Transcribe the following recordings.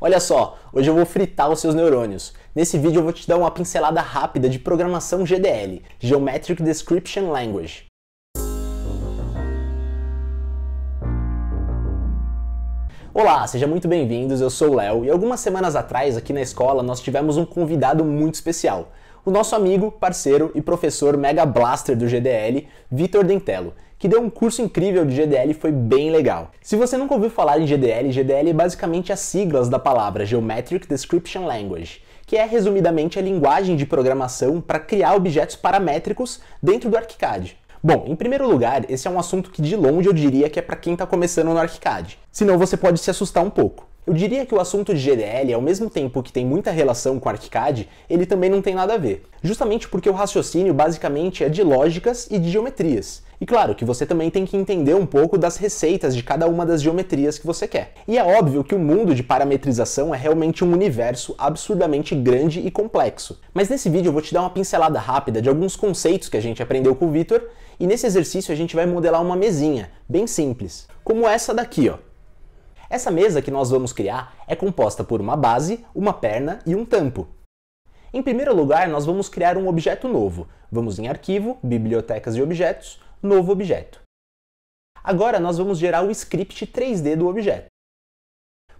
Olha só, hoje eu vou fritar os seus neurônios. Nesse vídeo eu vou te dar uma pincelada rápida de programação GDL, Geometric Description Language. Olá, seja muito bem-vindos. Eu sou o Léo e algumas semanas atrás aqui na escola nós tivemos um convidado muito especial. O nosso amigo, parceiro e professor Mega Blaster do GDL, Vitor Dentelo que deu um curso incrível de GDL e foi bem legal. Se você nunca ouviu falar em GDL, GDL é basicamente as siglas da palavra Geometric Description Language, que é resumidamente a linguagem de programação para criar objetos paramétricos dentro do ArchiCAD. Bom, em primeiro lugar, esse é um assunto que de longe eu diria que é para quem está começando no ArchiCAD, senão você pode se assustar um pouco. Eu diria que o assunto de GDL, ao mesmo tempo que tem muita relação com ArchiCAD, ele também não tem nada a ver. Justamente porque o raciocínio basicamente é de lógicas e de geometrias. E claro que você também tem que entender um pouco das receitas de cada uma das geometrias que você quer. E é óbvio que o mundo de parametrização é realmente um universo absurdamente grande e complexo. Mas nesse vídeo eu vou te dar uma pincelada rápida de alguns conceitos que a gente aprendeu com o Vitor, e nesse exercício a gente vai modelar uma mesinha, bem simples, como essa daqui, ó. Essa mesa que nós vamos criar é composta por uma base, uma perna e um tampo. Em primeiro lugar, nós vamos criar um objeto novo. Vamos em Arquivo, Bibliotecas e Objetos, novo objeto. Agora nós vamos gerar o script 3D do objeto.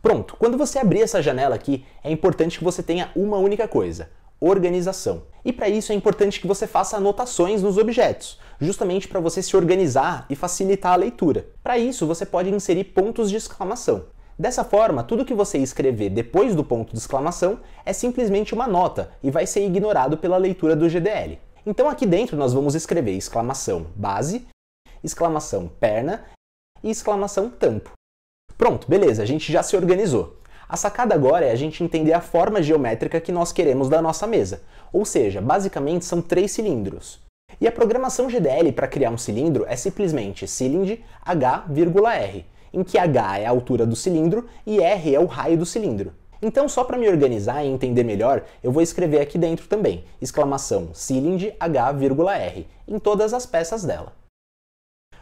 Pronto, quando você abrir essa janela aqui, é importante que você tenha uma única coisa, organização. E para isso é importante que você faça anotações nos objetos, justamente para você se organizar e facilitar a leitura. Para isso, você pode inserir pontos de exclamação. Dessa forma, tudo que você escrever depois do ponto de exclamação é simplesmente uma nota e vai ser ignorado pela leitura do GDL. Então aqui dentro nós vamos escrever exclamação base, exclamação perna e exclamação tampo. Pronto, beleza, a gente já se organizou. A sacada agora é a gente entender a forma geométrica que nós queremos da nossa mesa, ou seja, basicamente são três cilindros. E a programação GDL para criar um cilindro é simplesmente cylind h,r, em que h é a altura do cilindro e r é o raio do cilindro. Então, só para me organizar e entender melhor, eu vou escrever aqui dentro também, exclamação cylind H,R, em todas as peças dela.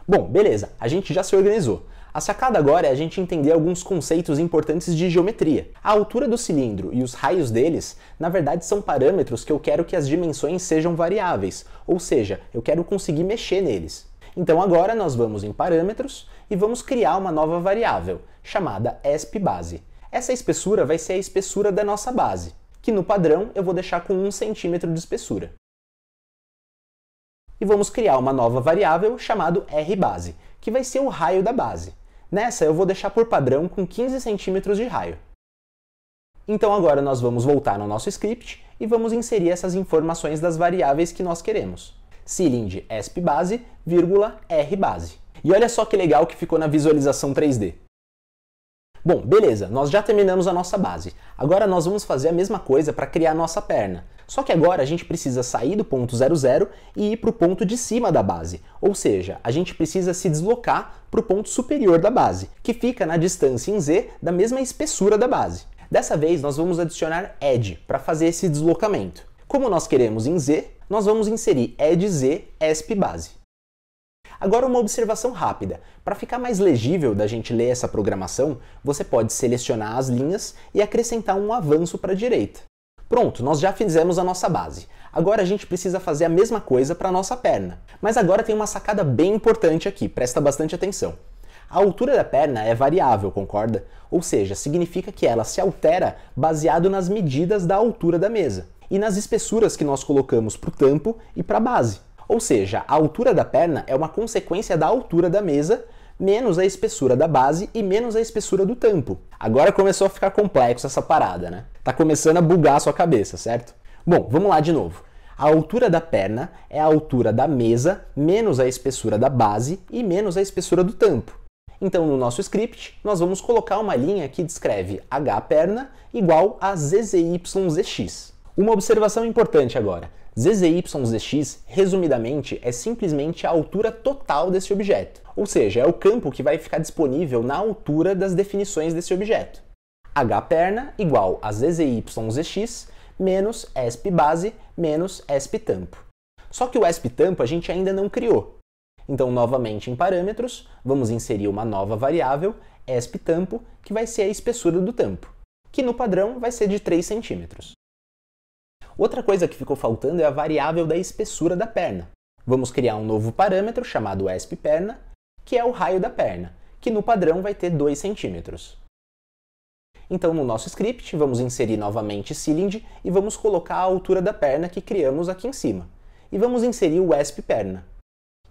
Bom, beleza, a gente já se organizou. A sacada agora é a gente entender alguns conceitos importantes de geometria. A altura do cilindro e os raios deles, na verdade, são parâmetros que eu quero que as dimensões sejam variáveis, ou seja, eu quero conseguir mexer neles. Então agora nós vamos em parâmetros e vamos criar uma nova variável, chamada ESP base. Essa espessura vai ser a espessura da nossa base, que no padrão eu vou deixar com 1 centímetro de espessura. E vamos criar uma nova variável chamada rbase, que vai ser o raio da base. Nessa eu vou deixar por padrão com 15 centímetros de raio. Então agora nós vamos voltar no nosso script e vamos inserir essas informações das variáveis que nós queremos. Cylind espbase, vírgula rbase. E olha só que legal que ficou na visualização 3D. Bom, beleza, nós já terminamos a nossa base. Agora nós vamos fazer a mesma coisa para criar a nossa perna. Só que agora a gente precisa sair do ponto 00 e ir para o ponto de cima da base. Ou seja, a gente precisa se deslocar para o ponto superior da base, que fica na distância em Z da mesma espessura da base. Dessa vez nós vamos adicionar edge para fazer esse deslocamento. Como nós queremos em Z, nós vamos inserir edge Z esp base. Agora uma observação rápida. Para ficar mais legível da gente ler essa programação, você pode selecionar as linhas e acrescentar um avanço para a direita. Pronto, nós já fizemos a nossa base. Agora a gente precisa fazer a mesma coisa para a nossa perna. Mas agora tem uma sacada bem importante aqui, presta bastante atenção. A altura da perna é variável, concorda? Ou seja, significa que ela se altera baseado nas medidas da altura da mesa e nas espessuras que nós colocamos para o tampo e para a base. Ou seja, a altura da perna é uma consequência da altura da mesa menos a espessura da base e menos a espessura do tampo. Agora começou a ficar complexo essa parada, né? Tá começando a bugar a sua cabeça, certo? Bom, vamos lá de novo. A altura da perna é a altura da mesa menos a espessura da base e menos a espessura do tampo. Então, no nosso script, nós vamos colocar uma linha que descreve h perna igual a zzyzx. Uma observação importante agora. ZZYZX, resumidamente, é simplesmente a altura total desse objeto, ou seja, é o campo que vai ficar disponível na altura das definições desse objeto. H perna igual a ZZYZX menos ESP base menos ESP tampo. Só que o ESP tampo a gente ainda não criou. Então, novamente em parâmetros, vamos inserir uma nova variável, ESP tampo, que vai ser a espessura do tampo, que no padrão vai ser de 3 centímetros. Outra coisa que ficou faltando é a variável da espessura da perna. Vamos criar um novo parâmetro chamado esp-perna, que é o raio da perna, que no padrão vai ter 2 centímetros. Então, no nosso script, vamos inserir novamente cylind e vamos colocar a altura da perna que criamos aqui em cima. E vamos inserir o esp-perna,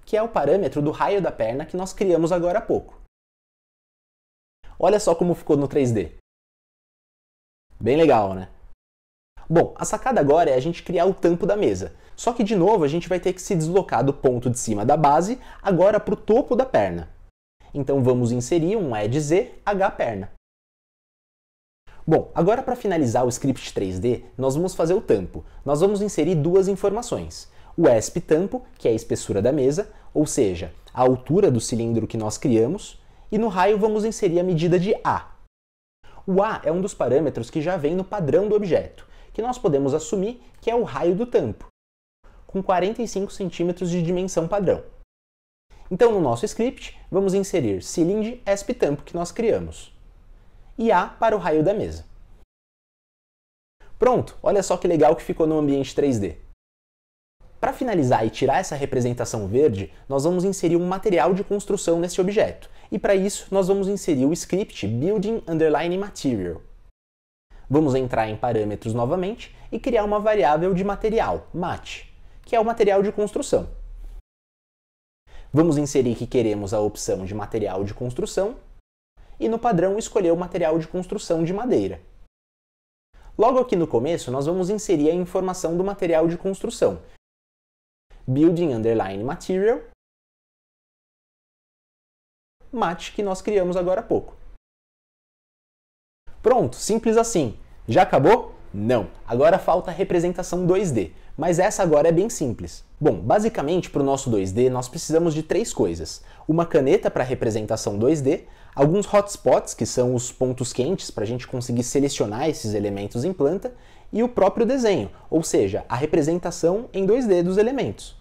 que é o parâmetro do raio da perna que nós criamos agora há pouco. Olha só como ficou no 3D. Bem legal, né? Bom, a sacada agora é a gente criar o tampo da mesa. Só que de novo a gente vai ter que se deslocar do ponto de cima da base agora para o topo da perna. Então vamos inserir um add z h perna. Bom, agora para finalizar o script 3D, nós vamos fazer o tampo. Nós vamos inserir duas informações o ESP tampo, que é a espessura da mesa, ou seja, a altura do cilindro que nós criamos, e no raio vamos inserir a medida de A. O A é um dos parâmetros que já vem no padrão do objeto, que nós podemos assumir que é o raio do tampo, com 45 centímetros de dimensão padrão. Então, no nosso script, vamos inserir cylind sp-tampo que nós criamos e A para o raio da mesa. Pronto, olha só que legal que ficou no ambiente 3D. Para finalizar e tirar essa representação verde, nós vamos inserir um material de construção nesse objeto. E para isso, nós vamos inserir o script building underline material, Vamos entrar em parâmetros novamente e criar uma variável de material, mate, que é o material de construção. Vamos inserir que queremos a opção de material de construção e no padrão escolher o material de construção de madeira. Logo aqui no começo, nós vamos inserir a informação do material de construção. Building underline material, mate que nós criamos agora há pouco. Pronto, simples assim. Já acabou? Não. Agora falta a representação 2D, mas essa agora é bem simples. Bom, basicamente para o nosso 2D nós precisamos de três coisas: uma caneta para representação 2D, alguns hotspots, que são os pontos quentes para a gente conseguir selecionar esses elementos em planta, e o próprio desenho, ou seja, a representação em 2D dos elementos.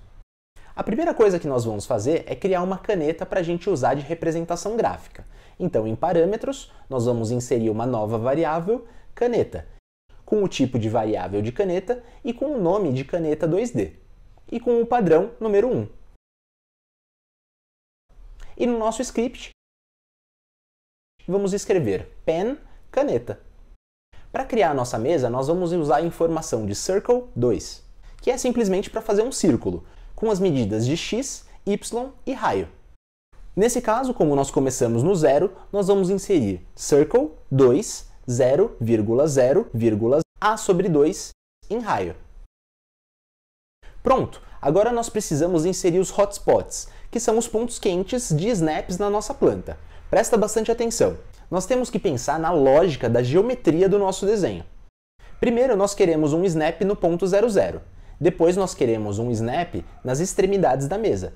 A primeira coisa que nós vamos fazer é criar uma caneta para a gente usar de representação gráfica. Então, em parâmetros, nós vamos inserir uma nova variável, caneta, com o tipo de variável de caneta e com o nome de caneta 2D, e com o padrão número 1. E no nosso script, vamos escrever pen, caneta. Para criar a nossa mesa, nós vamos usar a informação de circle 2, que é simplesmente para fazer um círculo, com as medidas de x, y e raio. Nesse caso, como nós começamos no zero, nós vamos inserir circle 2, 0,0, a sobre 2 em raio. Pronto! Agora nós precisamos inserir os hotspots, que são os pontos quentes de snaps na nossa planta. Presta bastante atenção. Nós temos que pensar na lógica da geometria do nosso desenho. Primeiro nós queremos um snap no ponto 00. Depois nós queremos um snap nas extremidades da mesa,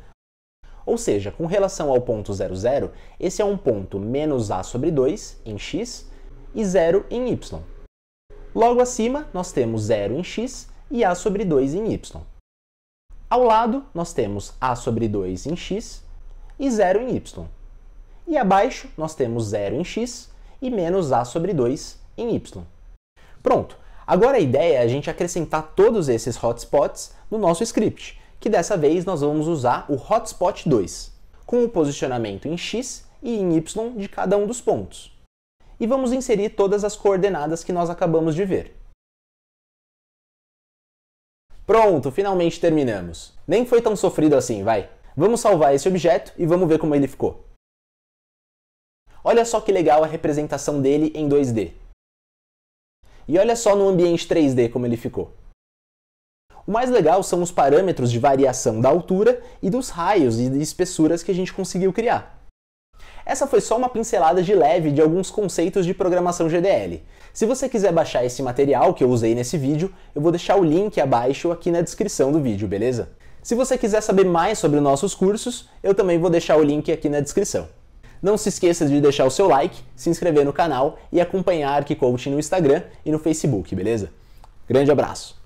ou seja, com relação ao ponto 00, esse é um ponto menos a sobre 2 em x e 0 em y. Logo acima, nós temos 0 em x e a sobre 2 em y. Ao lado, nós temos a sobre 2 em x e 0 em y. E abaixo, nós temos 0 em x e menos a sobre 2 em y. Pronto! Agora a ideia é a gente acrescentar todos esses hotspots no nosso script que dessa vez nós vamos usar o hotspot 2, com o posicionamento em x e em y de cada um dos pontos. E vamos inserir todas as coordenadas que nós acabamos de ver. Pronto, finalmente terminamos. Nem foi tão sofrido assim, vai. Vamos salvar esse objeto e vamos ver como ele ficou. Olha só que legal a representação dele em 2D. E olha só no ambiente 3D como ele ficou. O mais legal são os parâmetros de variação da altura e dos raios e espessuras que a gente conseguiu criar. Essa foi só uma pincelada de leve de alguns conceitos de programação GDL. Se você quiser baixar esse material que eu usei nesse vídeo, eu vou deixar o link abaixo aqui na descrição do vídeo, beleza? Se você quiser saber mais sobre nossos cursos, eu também vou deixar o link aqui na descrição. Não se esqueça de deixar o seu like, se inscrever no canal e acompanhar a ArcCoach no Instagram e no Facebook, beleza? Grande abraço!